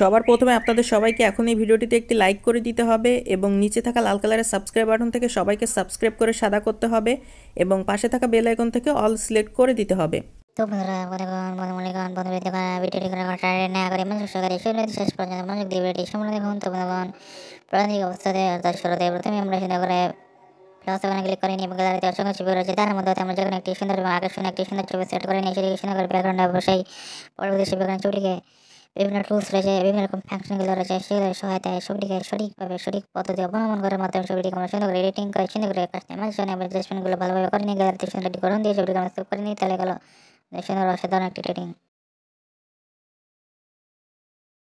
সবার প্রথমে আপনাদের সবাইকে এখন এই ভিডিওটিতে একটি লাইক করে দিতে হবে এবং নিচে থাকা লাল কালারের সাবস্ক্রাইব বাটন থেকে সবাইকে সাবস্ক্রাইব করে সাদা করতে হবে এবং পাশে থাকা বেল আইকন থেকে অল সিলেক্ট করে দিতে হবে তো বন্ধুরা বন্ধুগণ বন্ধুমণিগণ শেষ পর্যন্ত মনোযোগ দিয়ে ভিডিওটি সামনে দেখুন প্রথমে আমরা চিন্তা করে ব্যবস্থাপনা ক্লিক করে নিয়ে গ্যালারিতে অসংখ্য ছবি তার মধ্যে আমরা একটি সুন্দর এবং আকর্ষণীয় একটি সুন্দর ছবি সেট করে নিয়ে সেটিকে সুন্দর করে ব্যাকগ্রাউন্ডে পরবর্তী ছবি ছবিটিকে বিভিন্ন টুলস রয়েছে বিভিন্ন রকম ফাংশনগুলো রয়েছে সেগুলো সহায়তায় ছবিটিকে সঠিকভাবে সঠিক পদ্ধতি অবলম্বন করার মাধ্যমে ছবিটিকে আমরা সুন্দর করে এডিটিং করে সুন্দর করে কাজ নেই মাঝখানে আমরা জাস্টমেন্টগুলো ভালোভাবে করে নিয়ে গেলে সুন্দর একটি গঠন দিয়ে ছবিটিকে আমরা করে নিই তাহলে গেলো সুন্দর অসাধারণ একটি ট্রেডিং